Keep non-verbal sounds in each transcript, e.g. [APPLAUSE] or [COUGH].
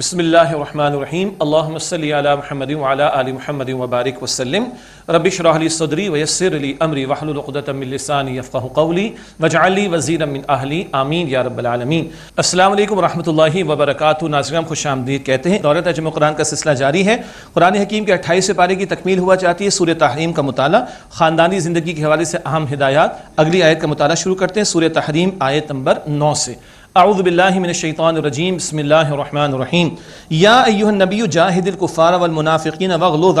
बसमीम अल्लामद आल महमद वबारक वसलम रबिशरली सदरी वयसरली अमरी वाहलतमिलसानी यफ़ाक़ली वजाली वज़ी अमिन अहली आमीन या रबालमीन असल वरहमल वबरक नाजराम खुश आमदीद कहते हैं दौलत अजम कुरान का सिलसिला जारी है कुरान हकीम के अट्ठाईस पारे की तकमील हुआ चाहती है सूर्य तहरीम का मताल ख़ानदानी ज़िंदगी के हवाले से अहम हदायत अगली आयत का मताल शुरू करते हैं सूर तहरीम आयत नंबर नौ से आउदबिल्लिमिनशैतरजीम बसमीम या नबी जाहिदिलकुफ़ार वलमनाफ़िन वगलोम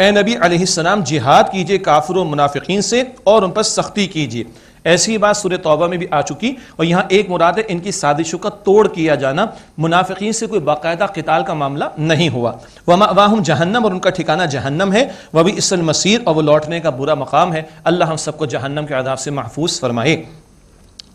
ए नबी अलैहिस्सलाम जिहाद कीजिए काफिर मुनाफिकीन से और उन पर सख्ती कीजिए ऐसी बात सूर्य तौबा में भी आ चुकी और यहाँ एक मुराद है इनकी साजिशों का तोड़ किया जाना मुनाफिकीन से कोई बाकायदा कताल का मामला नहीं हुआ वाहम जहन्नम और उनका ठिकाना जहन्नम है वह भी इसलमसीर और वह लौटने का बुरा मकाम है अल्लाह हम सबको जहन्नम के आदाब से महफूज फरमाए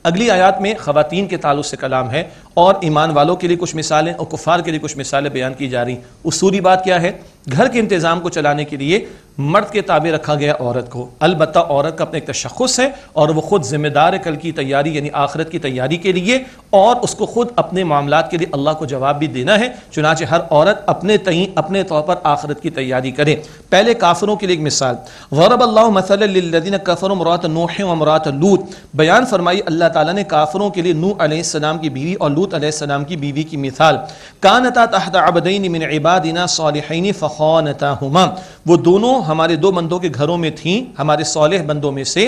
अगली आयात में खातन के तालु से कलाम है और ईमान वालों के लिए कुछ मिसालें और कुफ़ार के लिए कुछ मिसालें बयान की जा रही उसूली बात क्या है घर के इंतज़ाम को चलाने के लिए मर्द के ताबे रखा गया औरत को अलबत् औरत का अपना एक तशखस है और वह ख़ुद ज़िम्मेदार कल की तैयारी यानी आखरत की तैयारी के लिए और उसको ख़ुद अपने मामला के लिए अल्लाह को जवाब भी देना है चुनाचे हर औरत अपने तय अपने तौर पर आखरत की तैयारी करे पहले काफरों के लिए एक मिसाल गौरब अल्लाह मसलिन कफ़र मरात नोह मरात लूत बयान फरमाई अल्लाह ताली ने काफरों के लिए नू असलम की बीवी और लूत आसमाम की बीवी की मिसाल कानता तहत अबदीन मिन इबादिना सालहनी ख़ौनता हुमा वो दोनों हमारे दो बंदों के घरों में थीं हमारे सौलह बंदों में से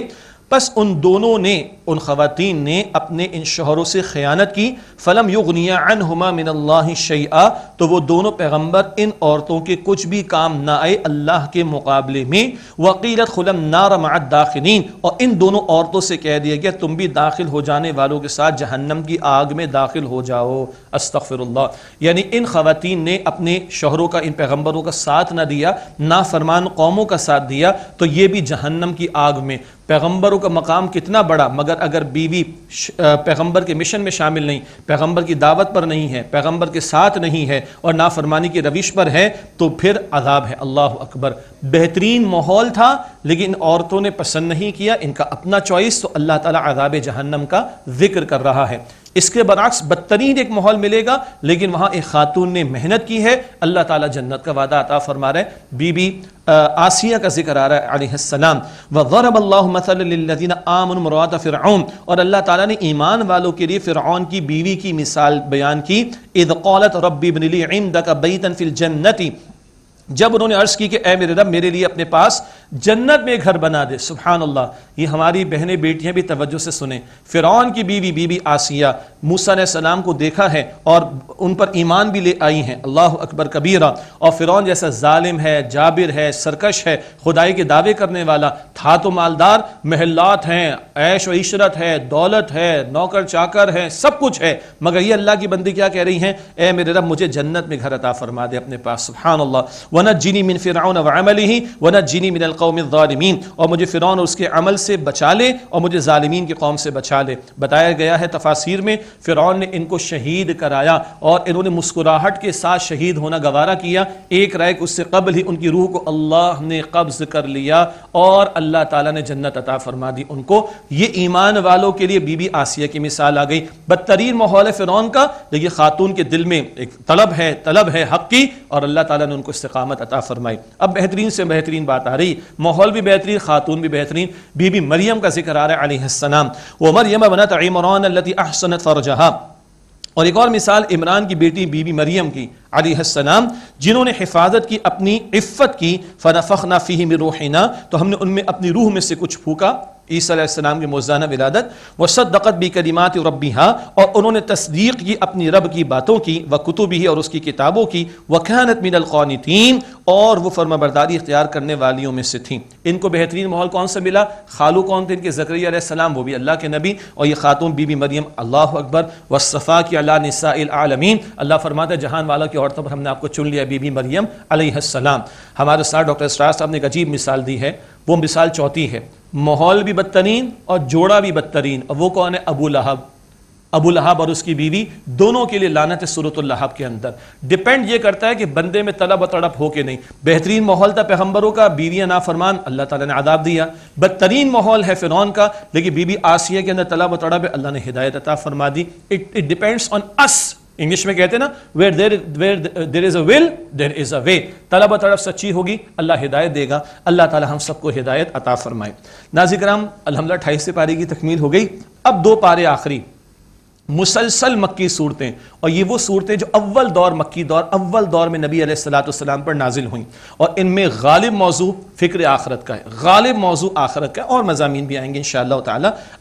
बस उन दोनों ने उन ख़वान ने अपने इन शोहरों से ख़यानत की फ़लम युगनिया अनहुमा मिनल्ला शैया तो वो दोनों पैगम्बर इन औरतों के कुछ भी काम ना आए अल्लाह के मुकाबले में वकीलत खुलम नारमात दाखिलीन और इन दोनों औरतों से कह दिया गया तुम भी दाखिल हो जाने वालों के साथ जहन्नम की आग में दाखिल हो जाओ अस्तफर यानी इन ख़वान ने अपने शोहरों का इन पैगम्बरों का साथ ना दिया ना फरमान कौमों का साथ दिया तो ये भी जहन्नम की आग में पैगम्बरों का मकाम कितना बड़ा मगर अगर बीवी पैगम्बर के मिशन में शामिल नहीं पैगम्बर की दावत पर नहीं है पैगम्बर के साथ नहीं है और नाफरमानी की रविश पर है तो फिर अजाब है अल्लाह अकबर बेहतरीन माहौल था लेकिन औरतों ने पसंद नहीं किया इनका अपना चॉइस तो अल्लाह ताला अजाब जहन्नम का जिक्र कर रहा है इसके बरक्स बदतरीन एक माहौल मिलेगा लेकिन वहाँ एक खातून ने मेहनत की है अल्लाह ताला जन्नत का वादा अता फरमा रहे बीबी आसिया का जिक्र आ रहा है सलाम व गरब अल्लाहदीन आमन मुराद और अल्लाह ताला ने ईमान वालों के लिए फिर की बीवी की मिसाल बयान की इद कौलत रबी बन इमद का बैतन फिल जन्नती जब उन्होंने अर्ज की कि ए मेरे रब मेरे लिए अपने पास जन्नत में घर बना दे सुबहान अल्लाह ये हमारी बहनें बेटियां भी तवज्जो से सुने फ़िरौन की बीवी बीवी आसिया मूसा ने सलाम को देखा है और उन पर ईमान भी ले आई हैं अल्लाह अकबर कबीरा और फ़िरौन जैसा ालिम है जाबिर है सरकश है खुदाई के दावे करने वाला था तो मालदार महल्लात हैं ऐश व इशरत है दौलत है नौकर चाकर है सब कुछ है मगर ये अल्लाह की बंदी क्या कह रही हैं ए मेरे रब मुझे जन्नत में घर अता फरमा दे अपने पास सुबहान अल्लाह वना जीनी मिन फ़िरौन वमल ही वना जीनी मिन अलकौम और मुझे फ़िरौन उसके अमल से बचा ले और मुझे ालमीन की कौम से बचा ले बताया गया है तफासिर में फ़िरौन ने इनको शहीद कराया और इन्होंने मुस्कुराहट के साथ शहीद होना गवारा किया एक रैक उससे कबल ही उनकी रूह को अल्लाह ने कब्ज़ कर लिया और अल्लाह ताला ने जन्नत अता फरमा दी उनको ये ईमान वालों के लिए बीबी आसिया की मिसाल आ गई बदतरीन माहौल फ़िरौन का लेकिन खातून के दिल में एक तलब है तलब है हक़ की और अल्लाह तला ने उनको इस्तेकाम सलामत अता फरमाई अब बेहतरीन से बेहतरीन बात आ रही माहौल भी बेहतरीन खातून भी बेहतरीन बीबी मरियम का जिक्र आ रहा है अलीम वो मरियम बनत इमरान अहसनत फ़रजहा और एक और मिसाल इमरान की बेटी बीबी मरियम की अलीसलाम जिन्होंने हिफाजत की अपनी इफ़्फ़त की फ़नफ़ना फ़ी में रोहिना तो हमने उनमें अपनी रूह में से कुछ फूका ईसीम की मौजाना विलादत वसदक़त भी करीमात रबी हाँ और उन्होंने तस्दीक की अपनी रब की बातों की व कुतुबी और उसकी किताबों की वकानत मिनलौनतीन और वह फर्माबरदारी इख्तियार करने वालियों में से थी इनको बेहतरीन माहौल कौन सा मिला खालू कौन थे इनके जक्रियाम वो भी अल्लाह के नबी और ये खातून बीबी मरियम अल्लाह अकबर वसफ़ा की अला नसाआलमीन अल्लाह फरमात जहान वाला की औरतों पर हमने आपको चुन लिया बीबी मरियम अलसलम हमारे साथ डॉक्टर इसराज साहब ने एक अजीब मिसाल दी है वो मिसाल चौथी है माहौल भी बदतरीन और जोड़ा भी बदतरीन और वो कौन है अबू लहब अबू लहाब और उसकी बीवी दोनों के लिए लानत है सूरत लहब के अंदर डिपेंड ये करता है कि बंदे में तलब और तड़प हो के नहीं बेहतरीन माहौल था पैगम्बरों का बीवियाँ नाफरमान अल्लाह ताला ने आदाब दिया बदतरीन माहौल है फ़िरौन का लेकिन बीवी आसिया के अंदर तलब और तड़प अल्लाह ने हिदायत अता फरमा दी it it depends on us English में कहते ना where there where there is a will there is a way तलब तड़फ सच्ची होगी अल्लाह हिदायत देगा अल्लाह ताला हम सबको हिदायत अता फरमाए नाजिक राम अलहमदा अठाईस पारे की तकमील हो गई अब दो पारे आखिरी मुसलसल मक्की सूरतें और ये वो सूरतें जो अव्वल दौर मक्की दौर अव्वल दौर में नबी सलाम पर नाजिल हुई और इनमें गालिब मौजू फ़िक्र आखरत का है गालिब मौजू आखरत का और मजामी भी आएंगे इन शाह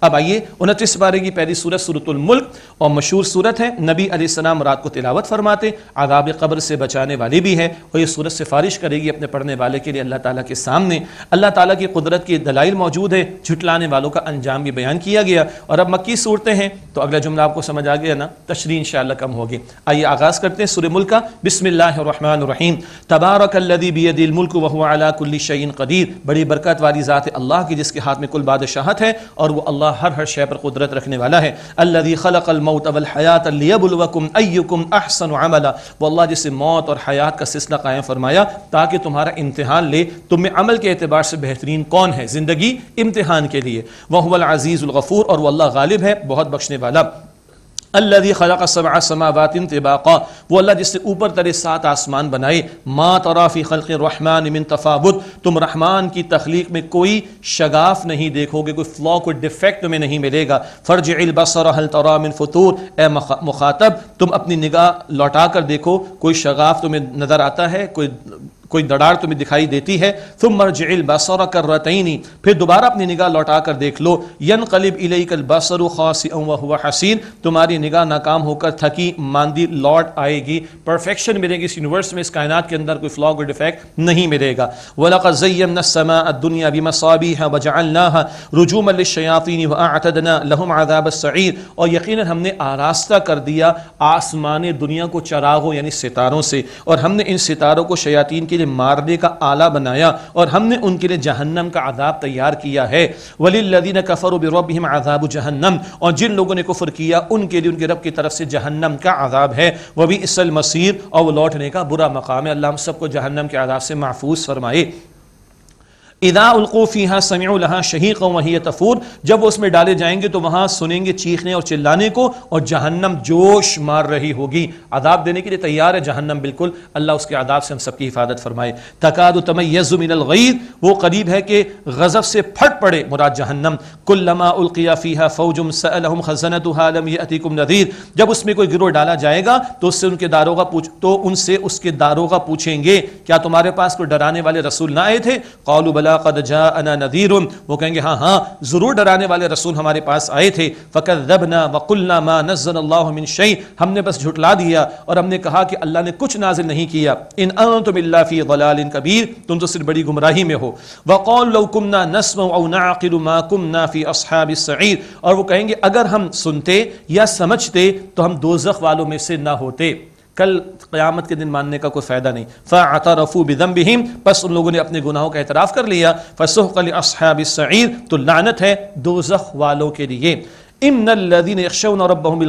अब आइए उनतीस बारे की पहली सूरत सूरतुल्मुल्क और मशहूर सूरत है नबी सलाम रात को तिलावत फरमाते आगाब कब्र से बचाने वाली भी है और ये सूरत सिफारिश करेगी अपने पढ़ने वाले के लिए अल्लाह ताला के सामने अल्लाह ताला की कुदरत की दलाइल मौजूद है झुटलाने वालों का अंजाम भी बयान किया गया और अब मक्की सूरतें हैं तो अगला जुमला आपको समझ आ गया ना तशरी इन का होगी आइए आगाज़ करते हैं सुर मुल्क का बिसमीम तबारकल्लदीबियदिलमुल्क वहुआलाकुल्लिशन कदीर बड़ी बरकत वाली ज़ात अल्लाह की जिसके हाथ में कुल बादशाहत है और वो अल्लाह हर हर शय पर कुदरत रखने वाला है हयात खलकलमतवलहयातलबुलवकुम अयुकुम अहसन अमला वो अल्लाह जिससे मौत और हयात का सिलसिला कायम फरमाया ताकि तुम्हारा इम्तहान ले तुम में अमल के अतबार से बेहतरीन कौन है ज़िंदगी इम्तहान के लिए वह अज़ीज़ुलगफ़ूर और वह अल्लाह गालिब है बहुत बख्शने वाला अल्लाह खलक समावातिन तबाक़ा वो अल्लाह जिससे ऊपर तरे सात आसमान बनाए माँ तराफ़ी खलक रहमान मिन तफावत तुम रहमान की तख्लीक में कोई शगाफ नहीं देखोगे कोई फ्लॉ कोई डिफेक्ट तुम्हें नहीं मिलेगा फ़र्ज अलबसर हल तरामिन फतूर ए मुखातब तुम अपनी निगाह लौटा कर देखो कोई शगाफ तुम्हें नज़र आता है कोई कोई दड़ार तुम्हें दिखाई देती है तुम मर जिल बसर कर रतनी फिर दोबारा अपनी निगाह लौटा कर देख लो यन कलिब कल बसर ख़ासा हसीन तुम्हारी निगाह नाकाम होकर थकी मांदी लौट आएगी परफेक्शन मिलेगी इस यूनिवर्स में इस कायनात के अंदर कोई फ्लॉग और डिफेक्ट नहीं मिलेगा वलक समा दुनिया भी मसाबी है वजालना रुजूम शयातिन वतदना लहम आदाब सईर और यकीन हमने आरास्ता कर दिया आसमान दुनिया को चरागों यानी सितारों से और हमने इन सितारों को शयातीन के लिए मारने का आला बनाया और हमने उनके लिए जहन्नम का आज़ाब तैयार किया है वली लदीन कफ़र बिरबिम आज़ाब जहन्नम और जिन लोगों ने कुफर किया उनके लिए उनके रब की तरफ से जहन्नम का आज़ाब है वह भी इसल मसीर और लौटने का बुरा मकाम है अल्लाह हम सबको जहन्नम के आज़ाब से महफूज फरमाए इदा उल्कूफ़ी हाँ समीहा शहीक वही तफूर जब वो उसमें डाले जाएंगे तो वहां सुनेंगे चीखने और चिल्लाने को और जहन्नम जोश मार रही होगी आदाब देने के लिए तैयार है जहन्नम बिल्कुल अल्लाह उसके आदाब से हम सबकी हिफाजत फरमाए तकाद तम तमयज़मिनगैद वो करीब है कि गज़ब से फट पड़े मुराद जहन्नम कुल्लमा उल्किया फ़ीहा फ़ौजम सलहम खजनत आलम यतिकुम नदीर जब उसमें कोई गिरोह डाला जाएगा तो उससे उनके दारोगा पूछ तो उनसे उसके दारोगा पूछेंगे क्या तुम्हारे पास कोई डराने वाले रसूल ना आए थे कौलू बला कद जा अना नदीर वो कहेंगे हाँ हाँ ज़रूर डराने वाले रसूल हमारे पास आए थे फकर फ़कत रबना वकुल्ला मा नज़न शई हमने बस झुटला दिया और हमने कहा कि अल्लाह ने कुछ नाजिल नहीं किया इन अन तुम फ़ी गलाल इन कबीर तुम तो सिर्फ बड़ी गुमराही में हो वकौल कुमना नस्म नाकिलमा कुमना फ़ी असहाब सईर और वो कहेंगे अगर हम सुनते या समझते तो हम दो जख वालों में से ना होते कल क़यामत के दिन मानने का कोई फ़ायदा नहीं फ़ाता रफ़ू बिदम बिहीम बस उन लोगों ने अपने गुनाहों का एतराफ़ कर लिया फ़सुहकल असहाब सईद तो लानत है दोजख वालों के लिए इमनदीन यकशन रबीब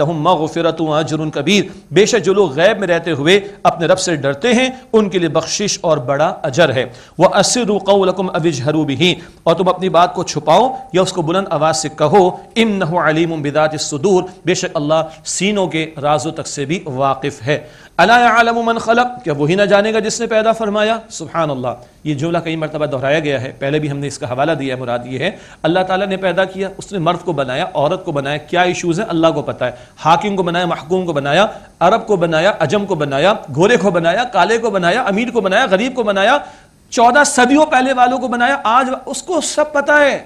लहम मगफ़रत अजर कबीर बेशक जो लोग गैब में रहते हुए अपने रब से डरते हैं उनके लिए बख्शिश और बड़ा अजर है वह असर कौलकुम अविज हरूबी और तुम अपनी बात को छुपाओ या उसको बुलंद आवाज़ से कहो इम नलीम बिदात सदूर बेशक अल्लाह सीनों के राजो तक से भी वाकिफ़ है अलामन खलक क्या वही ना जानेगा जिसने पैदा फरमाया सुबहान अल्लाह ये जुमला कई मरतबा दोहराया गया है पहले भी हमने इसका हवाला दिया है मुराद ये है अल्लाह ताला ने पैदा किया उसने मर्द को बनाया औरत को बनाया क्या इशूज़ हैं अल्लाह को पता है हाकिम को बनाया महकूम को बनाया अरब को बनाया अजम को बनाया घोरे को बनाया काले को बनाया अमीर को बनाया गरीब को बनाया चौदह सदियों पहले वालों को बनाया आज उसको सब पता है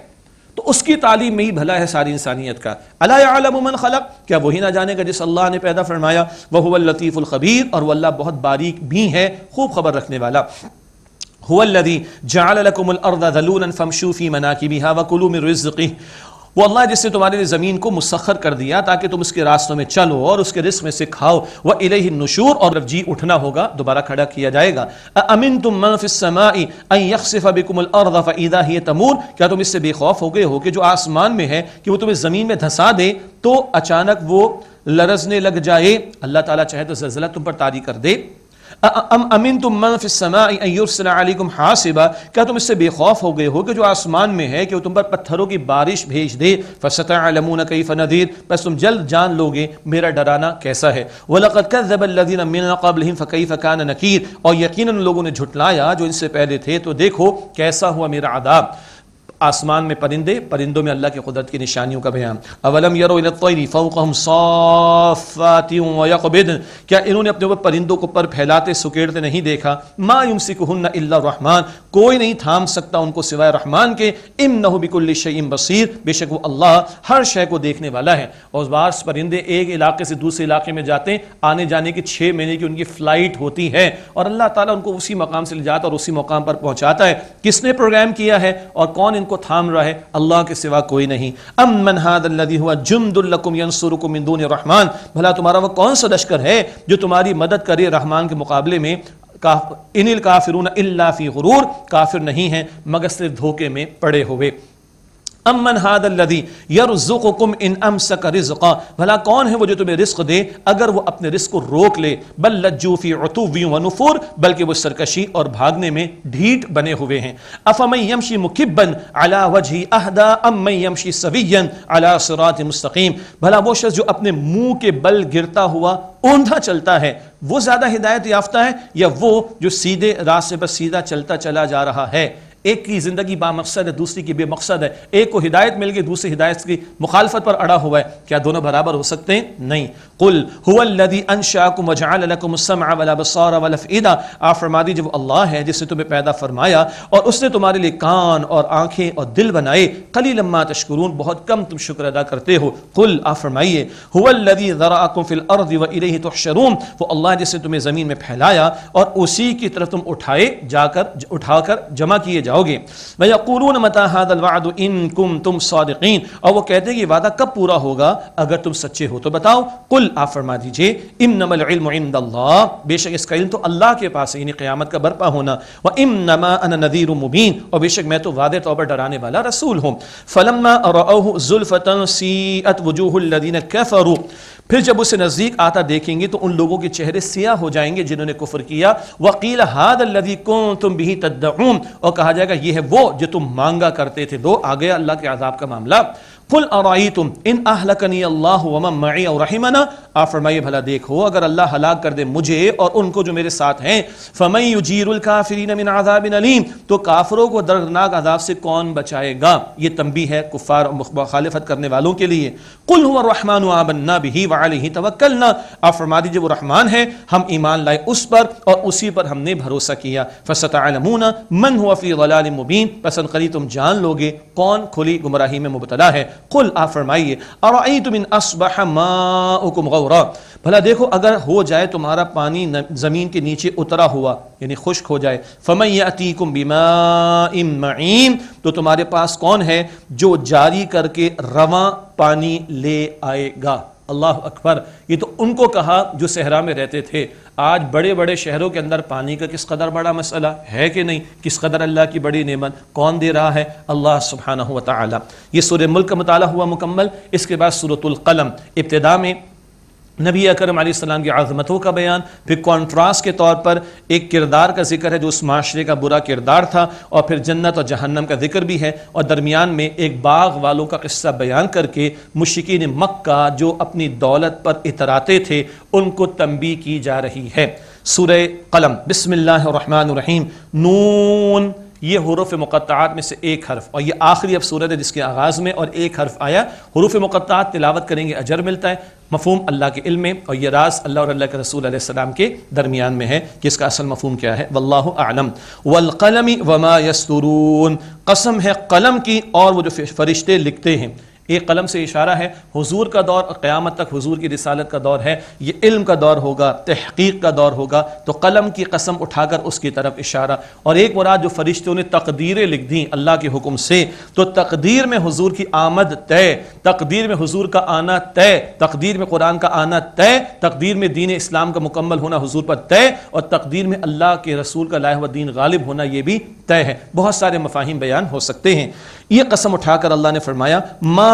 तो उसकी तालीम में ही भला है सारी इंसानियत का अलामन खलक क्या वही ना जाने का जिस अल्लाह ने पैदा फरमाया वह लतीफ़ुल्खबीर और वल्ला बहुत बारीक भी है खूब खबर रखने वाला हुल्लदी जालकुमल अर्दा फमशूफ़ी मना की भी हाँ वकुलूम वो अल्लाह जिसने तुम्हारे लिए ज़मीन को मुसखर कर दिया ताकि तुम उसके रास्तों में चलो और उसके रिस्क में से खाओ वह इले ही नशूर और जी उठना होगा दोबारा खड़ा किया जाएगा अमिन तुम मनफ़िसमाई ही तमूर क्या तुम इससे बेखौफ हो गए हो कि जो आसमान में है कि वो तुम्हें ज़मीन में धंसा दे तो अचानक वो लरजने लग जाए अल्लाह ताला चाहे तो जल्जला तुम पर तारी कर दे अमिन तुम मनफ़िसमाकुम हासिबा क्या तुम इससे बेखौफ हो गए हो कि जो आसमान में है कि वो तुम पर पत्थरों की बारिश भेज दे फ़सतमून कई फ़नदीर बस तुम जल्द जान लोगे मेरा डराना कैसा है वलक़त का ज़बल्लिन अमिन फ़कई फ़कान नकीर और यकीन लोगों ने झुटलाया जो इनसे पहले थे तो देखो कैसा हुआ मेरा आदाब आसमान में परिंदे परिंदों में अल्लाह की कुदरत की निशानियों का बयान अवलम क्या इन्होंने अपने ऊपर परिंदों को पर फैलाते सुकेड़ते नहीं देखा मायूम युम रहमान कोई नहीं थाम सकता उनको सिवाय रहमान के इम नह बसीर बेशक वो अल्लाह हर शय को देखने वाला है और बार परिंदे एक इलाके से दूसरे इलाके में जाते आने जाने की छः महीने की उनकी फ़्लाइट होती है और अल्लाह ताला उनको उसी मकाम से ले जाता और उसी मकाम पर पहुँचाता है किसने प्रोग्राम किया है और कौन इनको को थाम रहा है अल्लाह के सिवा कोई नहीं अम मनहादी हुआ जुमदुल्लकुम रहमान भला तुम्हारा वो कौन सा लश्कर है जो तुम्हारी मदद करे रहमान के मुकाबले में काफ, इनिल काफिरून इल्लाफ़ी गुरूर काफिर नहीं है मगर सिर्फ धोखे में पड़े हुए अमन हादी अल्लदी यरजुकुम इन अमसक रिजका भला कौन है वो जो तुम्हें रिस्क दे अगर वो अपने रिस्क को रोक ले बल लज्जूफी अतुवी बल्कि वो सरकशी और भागने में ढीठ बने हुए हैं अफमय मुखिबन मुकिबन अला वजही अहदा अमय यमशी अला सरात मुस्तकीम भला वो शख्स जो अपने मुंह के बल गिरता हुआ ऊंधा चलता है वो ज्यादा हिदायत याफ्ता है या वो जो सीधे रास्ते पर सीधा चलता चला जा रहा है एक की ज़िंदगी बामकसद है दूसरी की बेमकसद है एक को हिदायत मिल गई दूसरी हिदायत की मुखालफत पर अड़ा हुआ है क्या दोनों बराबर हो सकते हैं नहीं कुल हुदी अनशाकुम वजालकुमसमावलाबसौरवलफ़ीदा आप फरमा अल्लाह है जिसने तुम्हें पैदा फरमाया और उसने तुम्हारे लिए कान और आंखें और दिल बनाए कली लम्मा तशकरून बहुत कम तुम शुक्र अदा करते हो कुल आफरमाइए हुदी फिल अर्द व इले तो शरूम वो अल्लाह जिसने तुम्हें ज़मीन में फैलाया और उसी की तरफ तुम उठाए जाकर उठाकर जमा किए जाओ जाओगे भैया कुरून तुम सौदीन और वो कहते हैं कि वादा कब पूरा होगा अगर तुम सच्चे हो तो बताओ कुल आप फरमा दीजिए इम नमल्ला बेशक इसका इल्म तो अल्लाह के पास है यानी क़्यामत का बर्पा होना व इम नमा नदीर मुबीन और बेशक मैं तो वादे तौर पर डराने वाला रसूल हूँ फलम्मा और सी अत वजूहदीन कैफ़रू फिर जब उसे नजदीक आता देखेंगे तो उन लोगों के चेहरे सियाह हो जाएंगे जिन्होंने कुफर किया वकील हादी को तुम भी तद और कहा जाएगा यह है वो जो तुम मांगा करते थे दो आ गया अल्लाह के आजाब का मामला कुल अराई तुम इन अहलकनी अल्लाह मई और रहीमना आप फरमाइए भला देखो अगर अल्लाह हलाक कर दे मुझे और उनको जो मेरे साथ हैं फमई जीरुल काफरीन मिन आजाबिन अलीम तो काफरों को दर्दनाक आजाब से कौन बचाएगा ये तंबी है कुफ़ार मुखालफत करने वालों के लिए कुल हुआ रहमान आबन्ना भी वाल ही तवक्ल ना आप फरमा दीजिए वो रहमान है हम ईमान लाए उस पर और उसी पर हमने भरोसा किया फसतमूना मन हुआ फ़ी वलाल मुबीन पसंद करी तुम जान लोगे कौन खुली गुमराही में मुबतला है कुल आप फरमाइए इन असबह माकुम गौरा भला देखो अगर हो जाए तुम्हारा पानी ज़मीन के नीचे उतरा हुआ यानी खुश्क हो जाए फमय कुम बीमा इमीम तो तुम्हारे पास कौन है जो जारी करके रवा पानी ले आएगा अल्लाह अकबर ये तो उनको कहा जो सहरा में रहते थे आज बड़े बड़े शहरों के अंदर पानी का किस कदर बड़ा मसला है कि नहीं किस कदर अल्लाह की बड़ी नेमत कौन दे रहा है अल्लाह सुबहाना हुआ ताली ये सूर्य मुल्क का मताल हुआ मुकम्मल इसके बाद कलम इब्तदा में नबी अकरम सलाम की आज़मतों का बयान फिर कॉन्ट्रास्ट के तौर पर एक किरदार का जिक्र है जो उस माशरे का बुरा किरदार था और फिर जन्नत और जहन्नम का जिक्र भी है और दरमियान में एक बाग वालों का किस्सा बयान करके मुशिकिन मक्का जो अपनी दौलत पर इतराते थे उनको तंबी की जा रही है सुर कलम बसमिल्लर रहीम नून ये हरूफ मुकत में से एक हर्फ और ये आखिरी अब सूरत है जिसके आगाज़ में और एक हर्फ आया हरूफ मक़ात तिलावत करेंगे अजर मिलता है मफहम अल्लाह के इल्म में और ये राज अल्लाह और अल्लाह के रसूल सलाम के दरमियान में है कि इसका असल मफहम क्या है वल्लाह आलम वलकलमी वमा यस्तरून कसम है कलम की और वो जो फरिश्ते लिखते हैं एक कलम से इशारा है हुजूर का दौर क़्यामत तक हुजूर की रिसालत का दौर है ये इल्म का दौर होगा तहकीक का दौर होगा तो कलम की कसम उठाकर उसकी तरफ इशारा और एक मुराद जो फरिश्तों ने तकदीरें लिख दी अल्लाह के हुक्म से तो तकदीर में हुजूर की आमद तय तकदीर में हुजूर का आना तय तकदीर में कुरान का आना तय तकदीर में दीन इस्लाम का मुकम्मल होना हुजूर पर तय और तकदीर में अल्लाह के रसूल का लाह दीन गालिब होना यह भी तय है बहुत सारे मफाहिम बयान हो सकते हैं ये कसम उठाकर अल्लाह ने फरमाया माँ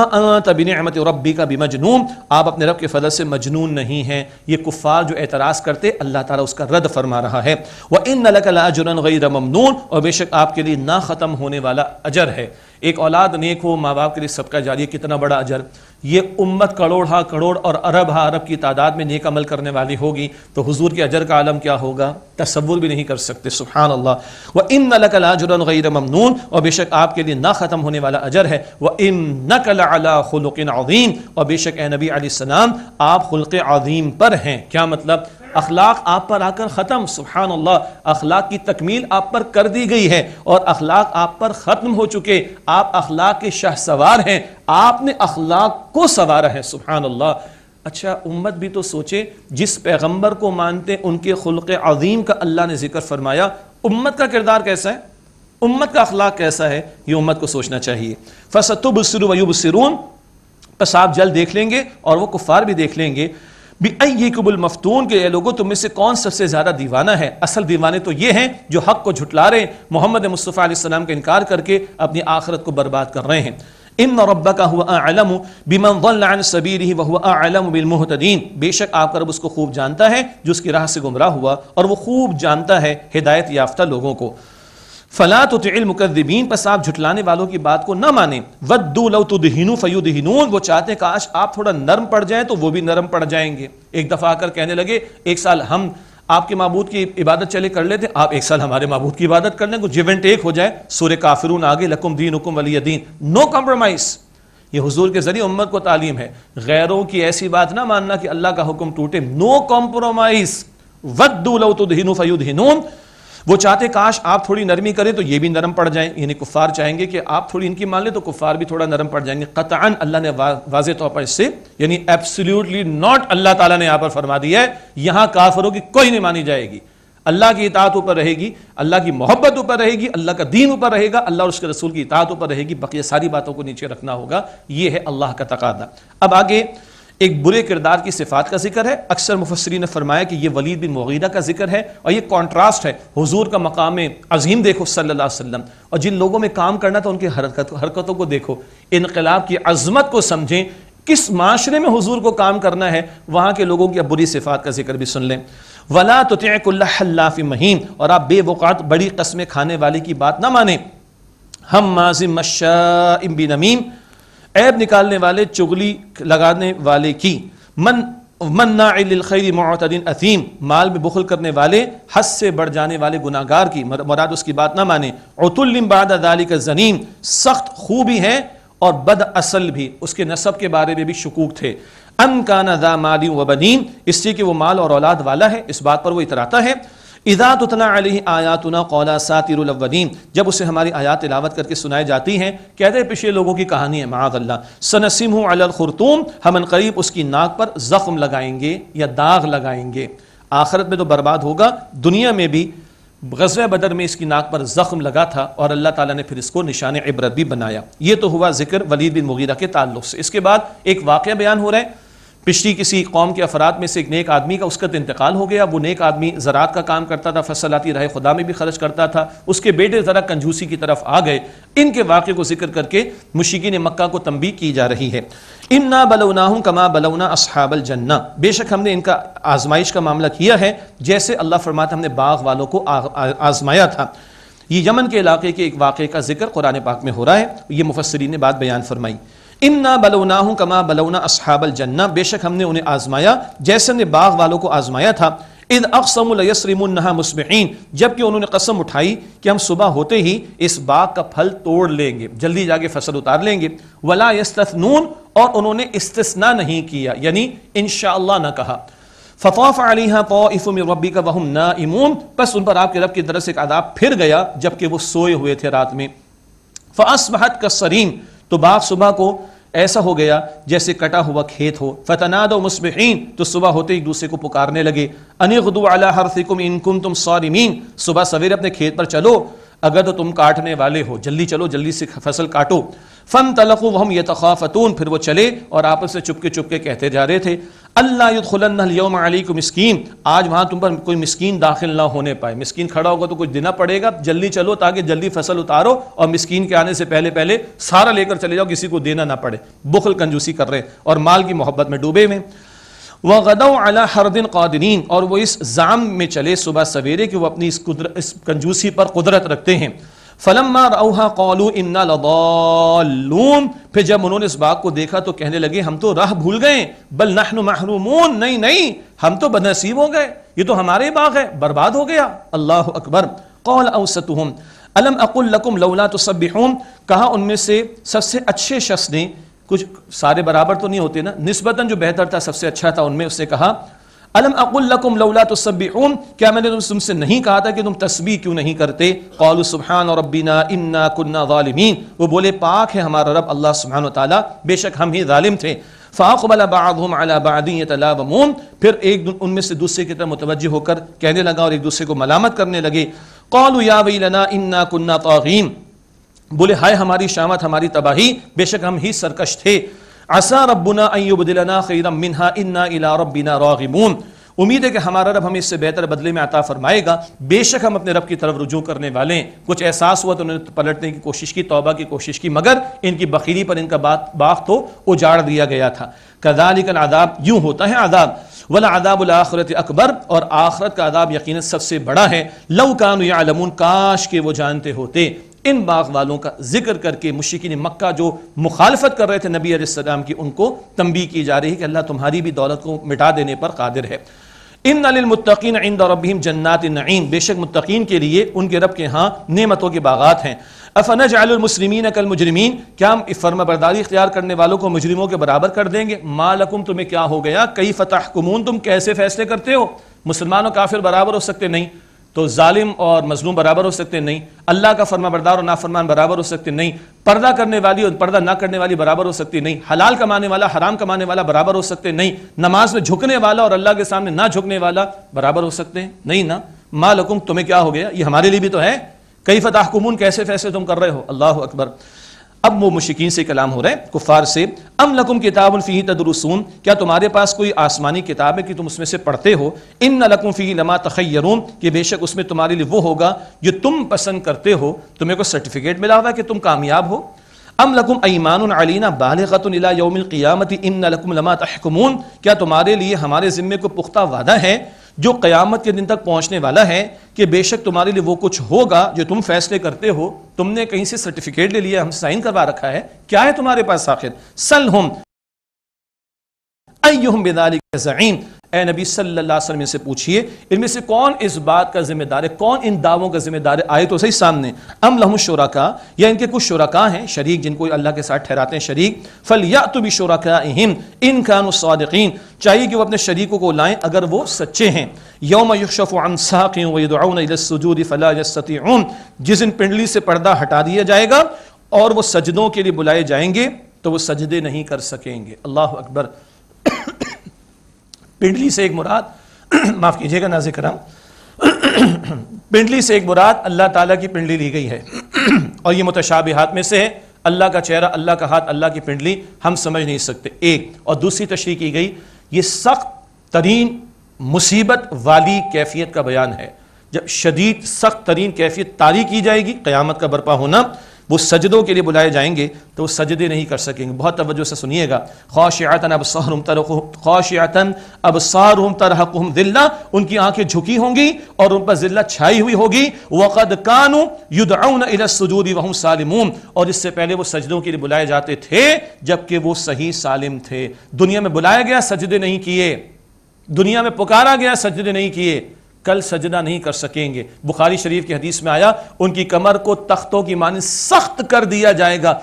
तबिनमत रबी का भी मजनून आप अपने रब के फजल से मजनून नहीं हैं ये कुफ़ार जो एतराज़ करते अल्लाह ताला उसका रद्द फरमा रहा है वह इन नलकलाजुरन गई रमनून और बेशक आपके लिए ना ख़त्म होने वाला अजर है एक औलाद नेक हो माँ बाप के लिए सबका जारी कितना बड़ा अजर ये उम्मत करोड़ हा करोड़ और अरब हा अरब की तादाद में नेक अमल करने वाली होगी तो हुजूर के अजर का आलम क्या होगा तस्वुर भी नहीं कर सकते सुबहान अल्लाह व इन नकलाजुरन गैर ममनून और बेशक आपके लिए ना ख़त्म होने वाला अजर है व इन नकलाकिन अजीम और बेशक ए नबी आसमाम आप खुल्क अजीम पर हैं क्या मतलब अखलाक आप पर आकर ख़त्म सुबहान अल्लाह अखलाक की तकमील आप पर कर दी गई है और अखलाक आप पर ख़त्म हो चुके आप अखलाक के शह सवार हैं आपने अखलाक को सवारा है सुबहान अल्लाह अच्छा उम्मत भी तो सोचे जिस पैगंबर को मानते उनके खुल्क अजीम का अल्लाह ने जिक्र फरमाया उम्मत का किरदार कैसा है उम्मत का अखलाक कैसा है ये उम्मत को सोचना चाहिए फसतुबसरुबसरून बस आप जल्द देख लेंगे और वो कुफार भी देख लेंगे कबुल मफतून के ये लोगों तुम में से कौन सबसे ज़्यादा दीवाना है असल दीवाने तो ये हैं जो हक को झुटला रहे हैं मोहम्मद मुस्तफ़ा आसमाम का इनकार करके अपनी आखरत को बर्बाद कर रहे हैं इन रब्बा का हुआ आलम बिमन सबीर ही वह आलम बिलमोहतदीन बेशक आपका अब उसको खूब जानता है जो उसकी राह से गुमराह हुआ और वह खूब जानता है हिदायत याफ्ता लोगों को फला तो मुकदबीन पर आप झुटलाने वालों की बात को ना माने वद्दू फयुदीन वो चाहते काश आप थोड़ा नरम पड़ जाए तो वो भी नरम पड़ जाएंगे एक दफ़ा आकर कहने लगे एक साल हम आपके मबूद की इबादत चले कर लेते आप एक साल हमारे मबूद की इबादत कर लें जिव एंड टेक हो जाए सूर्य काफिरून आगे लकुम दीन हुकुम वली दीन नो कॉम्प्रोमाइज़ ये हुजूर के ज़रिए उम्मत को तालीम है गैरों की ऐसी बात ना मानना कि अल्लाह का हुक्म टूटे नो कॉम्प्रोमाइज़ वद्दू लव वो चाहते काश आप थोड़ी नरमी करें तो ये भी नरम पड़ जाएं यानी कुफ़ार चाहेंगे कि आप थोड़ी इनकी मान लें तो कुफ़ार भी थोड़ा नरम पड़ जाएंगे कतान अल्लाह ने वाज तौर पर इससे यानी एब्सोल्यूटली नॉट अल्लाह ताला ने यहाँ पर फरमा दिया है यहां काफरों की कोई नहीं मानी जाएगी अल्लाह की इतात ऊपर रहेगी अल्लाह की मोहब्बत ऊपर रहेगी अल्लाह का दीन ऊपर रहेगा अल्लाह और उसके रसूल की इतात ऊपर रहेगी बाकी सारी बातों को नीचे रखना होगा ये है अल्लाह का तकादा अब आगे एक बुरे किरदार की सिफात का जिक्र है अक्सर मुफसरी ने फरमाया कि यह वलीद बिन मुगीरा का जिक्र है और यह कॉन्ट्रास्ट है हजूर का मकाम अजीम देखो सल्लाम और जिन लोगों में काम करना था उनकी हरकत हरकतों को देखो इनकलाब की अजमत को समझें किस माशरे में हजूर को काम करना है वहां के लोगों की बुरी सिफात का जिक्र भी सुन लें वला तोफ़ी महीन और आप बेवकात बड़ी कस्में खाने वाले की बात ना माने हम माजिम मशा नमीम ऐब निकालने वाले चुगली लगाने वाले की मन मन्नाखैरी असीम माल में बुखल करने वाले हस से बढ़ जाने वाले गुनागार की मुराद उसकी बात ना माने अतुल्लिमबादाली का जनीम सख्त खूबी है और बद असल भी उसके नसब के बारे में भी शकूक थे अन काना दा माली वबनीम इससे कि वो माल और औलाद वाला है इस बात पर वो इतराता है इदा तुतना अली आयातना कौला सातिरवदीन जब उसे हमारी आयात इलावत करके सुनाई जाती हैं कहते पिछले लोगों की कहानी है महादल्ला सनसिम अलखरतूम हम करीब उसकी नाक पर ज़ख्म लगाएंगे या दाग लगाएंगे आखरत में तो बर्बाद होगा दुनिया में भी गजब बदर में इसकी नाक पर ज़ख्म लगा था और अल्लाह ताला ने फिर इसको निशान इबरत भी बनाया ये तो हुआ जिक्र वलीद बिन मुगीरा के ताल्लुक से इसके बाद एक वाक्य बयान हो रहा है पिछली किसी कौम के अफराद में से एक नेक आदमी का उसका तो इंतकाल हो गया वो नेक आदमी ज़रात का काम करता था फसलाती रहे खुदा में भी खर्च करता था उसके बेटे ज़रा कंजूसी की तरफ आ गए इनके वाक़े को जिक्र करके ने मक्का को तंबी की जा रही है इन ना हूँ कमा बलौना असहाबल जन्ना बेशक हमने इनका आजमाइश का मामला किया है जैसे अल्लाह फरमाता हमने बाग वालों को आजमाया था ये यमन के इलाके के एक वाक़े का जिक्र कुरान पाक में हो रहा है ये मुफसरीन ने बात बयान फरमाई इन ना बलौना हूँ कमा बलौना असहाबल जन्ना बेशक हमने उन्हें आजमाया जैसे ने बाग वालों को आजमाया था इन अकसमसरमनहा मुस्बिन जबकि उन्होंने कसम उठाई कि हम सुबह होते ही इस बाग का फल तोड़ लेंगे जल्दी जाके फसल उतार लेंगे वला यस्तनून और उन्होंने इस्तना नहीं किया यानी इन न कहा फ़तौफ़ अलीहा इफ़ुम रबी का वहम ना इमून बस उन पर आपके रब की तरफ से एक आदाब फिर गया जबकि वो सोए हुए थे रात में फ़ासबहत का सरीम तो बाप सुबह को ऐसा हो गया जैसे कटा हुआ खेत हो फतनाद मुस्बिन तो सुबह होते एक दूसरे को पुकारने लगे अनिगदू अला फिकुम इनकुम तुम सौरिमीन सुबह सवेरे अपने खेत पर चलो अगर तो तुम काटने वाले हो जल्दी चलो जल्दी से फसल काटो फ़न तलक़ु हम ये तखाफ़तून फिर वो चले और आपस में चुपके चुपके कहते जा रहे थे अल्लाह खुलम अली को मस्किन आज वहाँ तुम पर कोई मस्किन दाखिल ना होने पाए मस्किन खड़ा होगा तो कुछ देना पड़ेगा जल्दी चलो ताकि जल्दी फसल उतारो और मस्किन के आने से पहले पहले सारा लेकर चले जाओ किसी को देना ना पड़े बुखल कंजूसी कर रहे हैं और माल की मोहब्बत में डूबे हुए वह गदों अला हर दिन कादरीन और वो इस जाम में चले सुबह सवेरे कि वह अपनी इस, इस कंजूसी पर कुदरत रखते हैं फिर जब उन्होंने इस बाग को देखा तो कहने लगे हम तो राह भूल गए बल नहन महरूमून नहीं नहीं हम तो बदनसीब हो गए ये तो हमारे बाग है बर्बाद हो गया अल्लाह अकबर कौल अवसतुम अलम अकुल्लकुम लौला तो सब्बिहूम कहा उनमें से सबसे अच्छे शख्स ने कुछ सारे बराबर तो नहीं होते ना निस्बतन जो बेहतर था सबसे अच्छा था उनमें उससे कहा अलम अकुल्लकुम लौला तस्बिहून क्या मैंने तुमसे नहीं कहा था कि तुम तस्बीह क्यों नहीं करते कौल सुबहान और इन्ना कुन्ना ालिमीन वो बोले पाक है हमारा रब अल्लाह सुबहान ताला बेशक हम ही ालिम थे फ़ाकबला बादम अलाबादी तलावमून फिर एक उनमें से दूसरे की तरफ मुतवजह होकर कहने लगा और एक दूसरे को मलामत करने लगे कौल या वना इन्ना कुन्ना तोगीन बोले हाय हमारी शामत हमारी तबाही बेशक हम ही सरकश थे असा रबना अयुबदिलना खैरम मिनहा इन्ना इला रबिना रागिबून उम्मीद है कि हमारा रब हमें इससे बेहतर बदले में अता फरमाएगा बेशक हम अपने रब की तरफ रुजू करने वाले हैं कुछ एहसास हुआ तो उन्होंने तो पलटने की कोशिश की तोबा की कोशिश की मगर इनकी बखीरी पर इनका बात बाख तो उजाड़ दिया गया था कदालिकल आदाब यूं होता है आदाब वला आदाब आखरत अकबर और आखरत का आदाब यकीन सबसे बड़ा है लव कान यालमून काश के वो जानते होते इन बाग वालों का जिक्र करके मुशिकिन मक्का जो मुखालफत कर रहे थे नबी आसमाम की उनको तंबी की जा रही है कि अल्लाह तुम्हारी भी दौलत को मिटा देने पर कादिर है इन नलमतिन इंद जन्नात नईम बेशक मुतकीन के लिए उनके रब के यहाँ नेमतों के बागात हैं अफन जालमसलिमिन अकल मुजरमिन क्या हम फर्मा बरदारी इख्तियार करने वालों को मुजरिमों के बराबर कर देंगे मालकुम तुम्हें क्या हो गया कई फतह कमून तुम कैसे फैसले करते हो मुसलमानों काफिर बराबर हो सकते नहीं तो जालिम और मजलूम बराबर हो सकते नहीं अल्लाह का फरमा बरदार और नाफरमान बराबर हो सकते नहीं पर्दा करने वाली और पर्दा ना करने वाली बराबर हो सकती नहीं हलाल कमाने वाला हराम कमाने वाला बराबर हो सकते नहीं नमाज में झुकने वाला और अल्लाह के सामने ना झुकने वाला बराबर हो सकते हैं नहीं ना मालकुम लकुम तुम्हें क्या हो गया ये हमारे लिए भी तो है कई फताहकुमून कैसे फैसले तुम कर रहे हो अल्लाह अकबर अब वो मुशिकीन से कलाम हो रहे हैं कुफार से अम लकुम किताब फ़ी तदरसून क्या तुम्हारे पास कोई आसमानी किताब है कि तुम उसमें से पढ़ते हो इन न लकुम फ़ी लमा तखयरून कि बेशक उसमें तुम्हारे लिए वो होगा जो तुम पसंद करते हो तुम्हें को सर्टिफिकेट मिला हुआ कि तुम कामयाब हो अम लकुम ईमान अलीना बालगतला यौमिल क़ियामत इन लकुम लमा तहकमून क्या तुम्हारे लिए हमारे ज़िम्मे को पुख्ता वादा है जो क़यामत के दिन तक पहुंचने वाला है कि बेशक तुम्हारे लिए वो कुछ होगा जो तुम फैसले करते हो तुमने कहीं से सर्टिफिकेट ले लिया हम साइन करवा रखा है क्या है तुम्हारे पास आखिर सल हम बेदारी ए नबी सल्लल्लाहु अलैहि वसल्लम पूछिए इनमें से कौन इस बात का जिम्मेदार है कौन इन दावों का जिम्मेदार है आए तो सही सामने अम लहम शोरका या इनके कुछ शोरका हैं शरीक जिनको अल्लाह के साथ ठहराते हैं शरीक फल या तो भी शोरका इहिम इन कानुसादीन चाहिए कि वो अपने शरीकों को लाएं अगर वो सच्चे हैं यौम यशफ़ाकूद फ़लासतीन जिस इन पिंडली से पर्दा हटा दिया जाएगा और वो सजदों के लिए बुलाए जाएंगे तो वो सजदे नहीं कर सकेंगे अल्लाह अकबर पिंडली से एक मुराद [CLEARS THROAT] माफ़ कीजिएगा नाजिक कराम [CLEARS THROAT] पिंडली से एक मुराद अल्लाह ताला की पिंडली ली गई है [CLEARS THROAT] और ये मुतशाबिहात में से है अल्लाह का चेहरा अल्लाह का हाथ अल्लाह की पिंडली हम समझ नहीं सकते एक और दूसरी तशरी की गई ये सख्त तरीन मुसीबत वाली कैफियत का बयान है जब शदीद सख्त तरीन कैफियत तारी की जाएगी क़्यामत का बर्पा होना वो सजदों के लिए बुलाए जाएंगे तो वो सजदे नहीं कर सकेंगे बहुत तवज्जो से सुनिएगा खौशियातन अब सहरुम खौशियातन अब सहरुम तरहकुम दिल्ला उनकी आंखें झुकी होंगी और उन पर जिल्ला छाई हुई होगी वक़द कानू युदाउन इलसूदी वहम सालिमून और इससे पहले वो सजदों के लिए बुलाए जाते थे जबकि वो सही सालिम थे दुनिया में बुलाया गया सजदे नहीं किए दुनिया में पुकारा गया सजदे नहीं किए कल सजदा नहीं कर सकेंगे बुखारी शरीफ की हदीस में आया उनकी कमर को तख्तों की मानी सख्त कर दिया जाएगा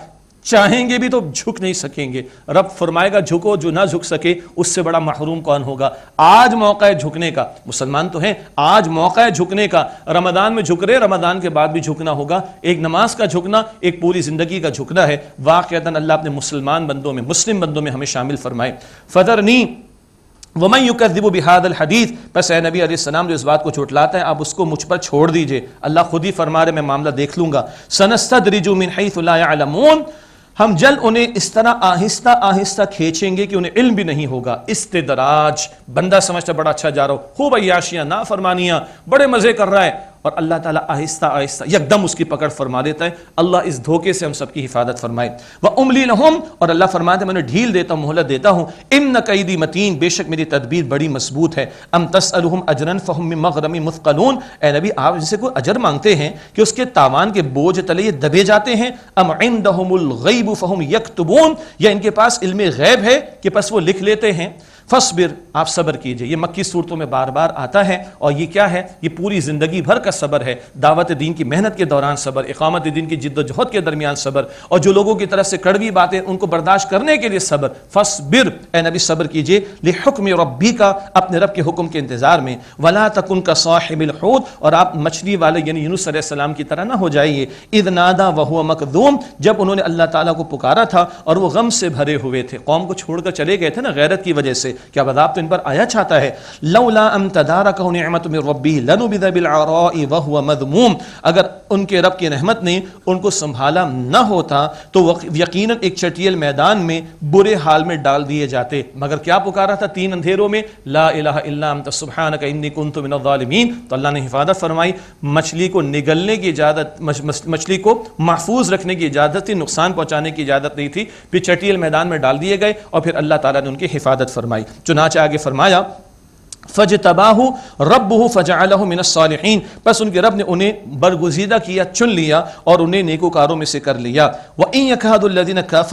चाहेंगे भी तो झुक नहीं सकेंगे रब फरमाएगा झुको जो ना झुक सके उससे बड़ा महरूम कौन होगा आज मौका है झुकने का मुसलमान तो हैं आज मौका है झुकने का रमदान में झुक रहे रमदान के बाद भी झुकना होगा एक नमाज का झुकना एक पूरी जिंदगी का झुकना है वाक़ता अल्लाह अपने मुसलमान बंदों में मुस्लिम बंदों में हमें शामिल फरमाए फदर नी वमन युकदिब बिहाद हदीस बस ए नबी अलैहिस्सलाम जो इस बात को झुटलाते है आप उसको मुझ पर छोड़ दीजिए अल्लाह खुद ही फरमा रहे मैं मामला देख लूंगा सनस्तद रिजू मिन हईसमून हम जल उन्हें इस तरह आहिस्ता आहिस्ता खींचेंगे कि उन्हें इल्म भी नहीं होगा इस्तदराज बंदा समझता बड़ा अच्छा जा रहा हो खूब अयाशियाँ ना फरमानियाँ बड़े मज़े कर रहा है और अल्लाह ताला आहिस्ता आहिस्ता यकदम उसकी पकड़ फरमा देता है अल्लाह इस धोखे से हम सबकी हिफाजत फरमाए वह उमली नहम और अल्लाह फरमाते मैंने ढील देता हूँ मोहलत देता हूँ इम न कैदी मतीन बेशक मेरी तदबीर बड़ी मजबूत है अम तस अलहम अजरन फ़हम मगरमी मुफ़लून ए नबी आप जिसे कोई अजर मांगते हैं कि उसके तावान के बोझ तले ये दबे जाते हैं अम इन दहमुल गईब फ़हम यकतबून या इनके पास इल्म गैब है कि बस वो लिख लेते हैं फसबिर आप सब्र कीजिए ये मक्की सूरतों में बार बार आता है और ये क्या है ये पूरी ज़िंदगी भर का सब्र है दावत दीन की मेहनत के दौरान सब्र इकामत दीन की जिद्दोजहद के दरमियान सब्र और जो लोगों की तरफ से कड़वी बातें उनको बर्दाश्त करने के लिए सब्र फसबिर ए नबी सब्र कीजिए लिहकम रबी का अपने रब के हुक्म के इंतज़ार में वला तक उनका साहिबिल साहिबिलहूद और आप मछली वाले यानी यूनुसम की तरह ना हो जाइए इद नादा वह मकदूम जब उन्होंने अल्लाह ताला को पुकारा था और वह गम से भरे हुए थे कौम को छोड़कर चले गए थे ना गैरत की वजह से क्या बदाब तो इन पर आया छाता है लौला अम तदारा कहू रबी लनु वह मदमूम अगर उनके रब की रहमत ने उनको संभाला न होता तो यकीन एक चटियल मैदान में बुरे हाल में डाल दिए जाते मगर क्या पुकारा था तीन अंधेरों में ला तो अल्लाह ने हिफाजत फरमाई मछली को निगलने की इजाज़त मछली को महफूज रखने की इजाज़त थी नुकसान पहुंचाने की इजाज़त नहीं थी फिर चटियल मैदान में डाल दिए गए और फिर अल्लाह तला ने उनकी हिफाजत फरमाई चुनाच आगे फरमाया फ़ज तबाह रब हो फ़जाल मिनसालहन बस उनके रब ने उन्हें बरगुजीदा किया चुन लिया और उन्हें नेकोकारों में से कर लिया व इन का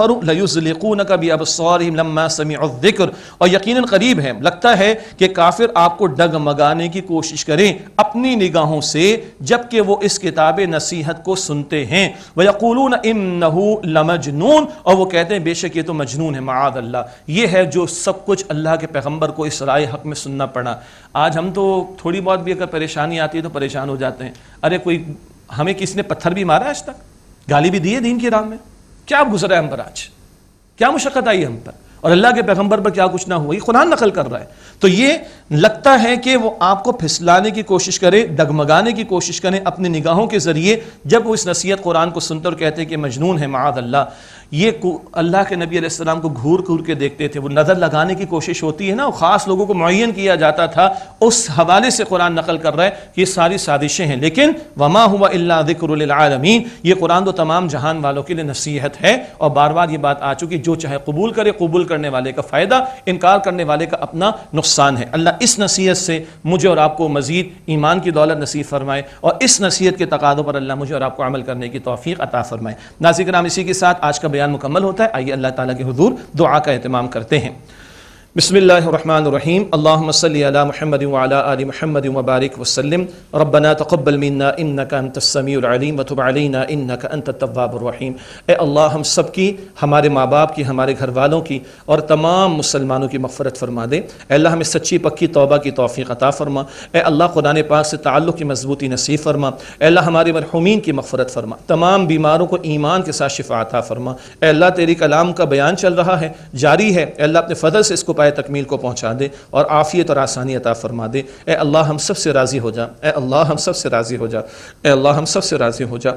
और यकीन करीब है लगता है कि काफिर आपको डगमगाने की कोशिश करें अपनी निगाहों से जबकि वो इस किताब नसीहत को सुनते हैं व यकून इम लमजनून और वह कहते हैं बेशक ये तो मजनून है माद अल्लाह ये है जो सब कुछ अल्लाह के पैगम्बर को इस राय हक में सुनना पड़ा पड़ा आज हम तो थोड़ी बहुत भी अगर परेशानी आती है तो परेशान हो जाते हैं अरे कोई हमें किसने पत्थर भी मारा आज तक गाली भी दी है दीन के राम में क्या गुजरा है हम पर आज क्या मुशक्क़त आई हम पर और अल्लाह के पैगंबर पर क्या कुछ ना हुआ ये कुरान नकल कर रहा है तो ये लगता है कि वो आपको फिसलाने की कोशिश करे डगमगाने की कोशिश करें अपनी निगाहों के ज़रिए जब वो इस नसीहत कुरान को सुनते और कहते हैं कि मजनून है माद अल्लाह ये अल्लाह के नबी आसमाम को घूर घूर के देखते थे वो नज़र लगाने की कोशिश होती है ना और ख़ास लोगों को मुन किया जाता था उस हवाले से कुरान नकल कर रहा है कि ये सारी साजिशें हैं लेकिन वमा हुआ अल्ला ये कुरान तो तमाम जहान वालों के लिए नसीहत है और बार बार ये बात आ चुकी जो चाहे कबूल करे कबूल करने वाले का फ़ायदा इनकार करने वाले का अपना नुकसान है अल्लाह इस नसीहत से मुझे और आपको मज़ीद ईमान की दौलत नसीब फरमाए और इस नसीहत के तकादों पर अल्लाह मुझे और आपको अमल करने की तोफ़ी अता फरमाए नाजिक नाम इसी के साथ आज का बयान मुकम्मल होता है आइए अल्लाह ताला के हुजूर दुआ का अहतमाम करते हैं बसमीम अल्लाम महमद वाली महमद वबारक वसलम रबना तकबल मन्ना का तसमीम वतबालना इन्ना का ए अल्लाह हम सब की हमारे माँ बाप की हमारे घर वालों की और तमाम मुसलमानों की मफ़रत फरमा दे अल्लाह हमें सच्ची पक्की तौबा की तोफ़ी अता फरमा ए अल्लाह कुरान पाक से ताल्लुक़ की मजबूती नसीब फरमा अल्लाह हमारे मरहूमिन की मफ़रत फरमा तमाम बीमारों को ईमान के साथ शिफा अता फरमा अल्लाह तेरी कलाम का बयान चल रहा है जारी है अल्लाह अपने फ़जल से इसको पाए तकमील को पहुँचा दे और आफ़ियत और आसानी अता फरमा दे ए अल्लाह हम सब से राज़ी हो जा ए अल्लाह हम सब से राज़ी हो जा ए अल्लाह हम सब से राज़ी हो जा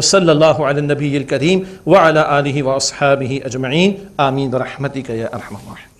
वसल्ला नबी करीम व अला आलि वसहाबी अजमैन आमीन बरहमती का